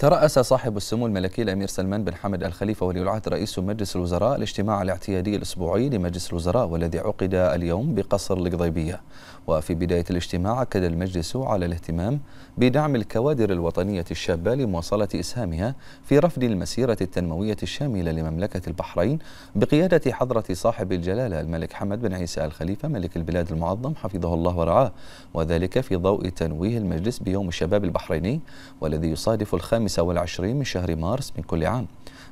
ترأس صاحب السمو الملكي الأمير سلمان بن حمد الخليفة ولي العهد رئيس مجلس الوزراء الاجتماع الاعتيادي الأسبوعي لمجلس الوزراء والذي عقد اليوم بقصر القضيبية وفي بداية الاجتماع أكد المجلس على الاهتمام بدعم الكوادر الوطنية الشابة لمواصلة إسهامها في رفض المسيرة التنموية الشاملة لمملكة البحرين بقيادة حضرة صاحب الجلالة الملك حمد بن عيسى الخليفة ملك البلاد المعظم حفظه الله ورعاه وذلك في ضوء تنويه المجلس بيوم الشباب البحريني والذي يصادف الخامس الخامسة والعشرين من شهر مارس من كل عام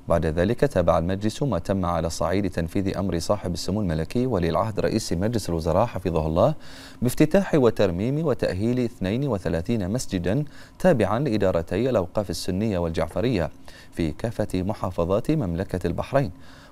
بعد ذلك تابع المجلس ما تم على صعيد تنفيذ أمر صاحب السمو الملكي ولي العهد رئيس مجلس الوزراء حفظه الله بافتتاح وترميم وتأهيل 32 مسجدا تابعا لإدارتي الأوقاف السنية والجعفرية في كافة محافظات مملكة البحرين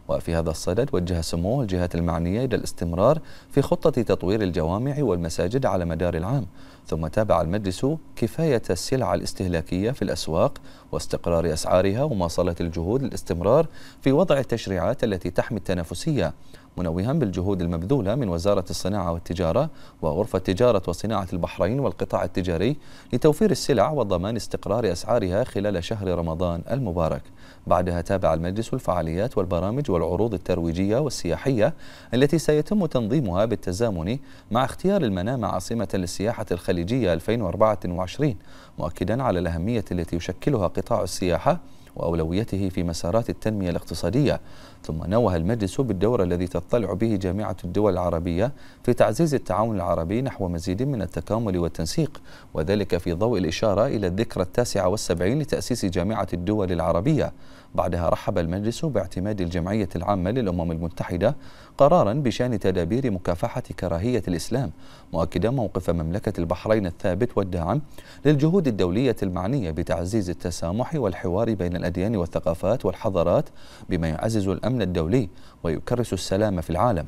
وفي هذا الصدد وجه سموه الجهات المعنية إلى الاستمرار في خطة تطوير الجوامع والمساجد على مدار العام ثم تابع المجلس كفاية السلع الاستهلاكية في الأسواق واستقرار أسعارها ومواصلة الجهود للاستمرار في وضع التشريعات التي تحمي التنافسية منوها بالجهود المبذولة من وزارة الصناعة والتجارة وغرفة تجارة وصناعة البحرين والقطاع التجاري لتوفير السلع وضمان استقرار أسعارها خلال شهر رمضان المبارك بعدها تابع المجلس الفعاليات والبرامج والعروض الترويجية والسياحية التي سيتم تنظيمها بالتزامن مع اختيار المنامة عاصمة للسياحة الخليجية 2024 مؤكدا على الأهمية التي يشكلها قطاع السياحة وأولويته في مسارات التنمية الاقتصادية ثم نوه المجلس بالدور الذي تضطلع به جامعة الدول العربية في تعزيز التعاون العربي نحو مزيد من التكامل والتنسيق وذلك في ضوء الإشارة إلى الذكرى التاسعة والسبعين لتأسيس جامعة الدول العربية بعدها رحب المجلس باعتماد الجمعية العامة للأمم المتحدة قرارا بشأن تدابير مكافحة كراهية الإسلام مؤكدا موقف مملكة البحرين الثابت والداعم للجهود الدولية المعنية بتعزيز التسامح والحوار بين الأديان والثقافات والحضارات بما يعزز الأمن الدولي ويكرس السلام في العالم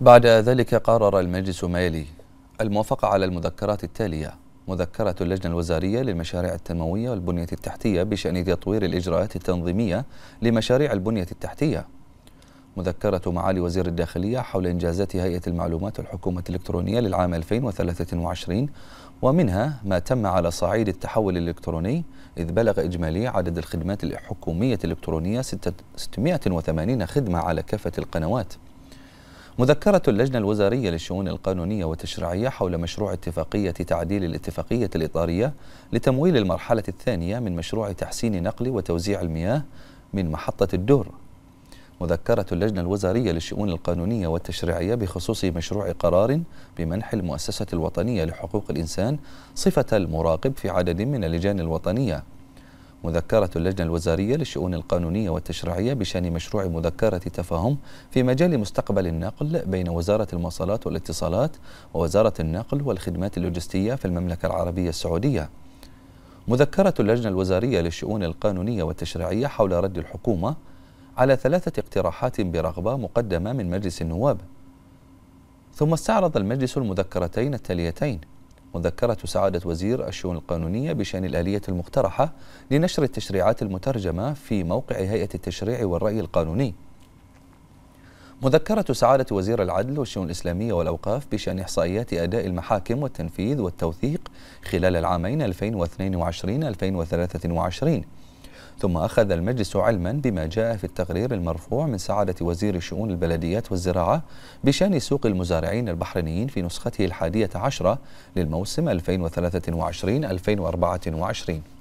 بعد ذلك قرر المجلس ما يلي الموافقة على المذكرات التالية مذكرة اللجنة الوزارية للمشاريع التنموية والبنية التحتية بشأن تطوير الإجراءات التنظيمية لمشاريع البنية التحتية مذكرة معالي وزير الداخلية حول إنجازات هيئة المعلومات والحكومة الإلكترونية للعام 2023 ومنها ما تم على صعيد التحول الإلكتروني إذ بلغ إجمالي عدد الخدمات الحكومية الإلكترونية 680 خدمة على كافة القنوات مذكرة اللجنة الوزارية للشؤون القانونية والتشريعية حول مشروع اتفاقية تعديل الاتفاقية الإطارية لتمويل المرحلة الثانية من مشروع تحسين نقل وتوزيع المياه من محطة الدور مذكرة اللجنة الوزارية للشؤون القانونية والتشريعية بخصوص مشروع قرار بمنح المؤسسة الوطنية لحقوق الإنسان صفة المراقب في عدد من اللجان الوطنية مذكرة اللجنة الوزارية للشؤون القانونية والتشريعية بشأن مشروع مذكرة تفاهم في مجال مستقبل النقل بين وزارة المواصلات والاتصالات ووزارة النقل والخدمات اللوجستية في المملكة العربية السعودية مذكرة اللجنة الوزارية للشؤون القانونية والتشريعية حول رد الحكومة على ثلاثة اقتراحات برغبة مقدمة من مجلس النواب ثم استعرض المجلس المذكرتين التاليتين مذكرة سعادة وزير الشؤون القانونية بشأن الآلية المقترحة لنشر التشريعات المترجمة في موقع هيئة التشريع والرأي القانوني مذكرة سعادة وزير العدل والشؤون الإسلامية والأوقاف بشأن إحصائيات أداء المحاكم والتنفيذ والتوثيق خلال العامين 2022-2023 ثم أخذ المجلس علما بما جاء في التقرير المرفوع من سعادة وزير شؤون البلديات والزراعة بشأن سوق المزارعين البحرينيين في نسخته الحادية عشرة للموسم 2023-2024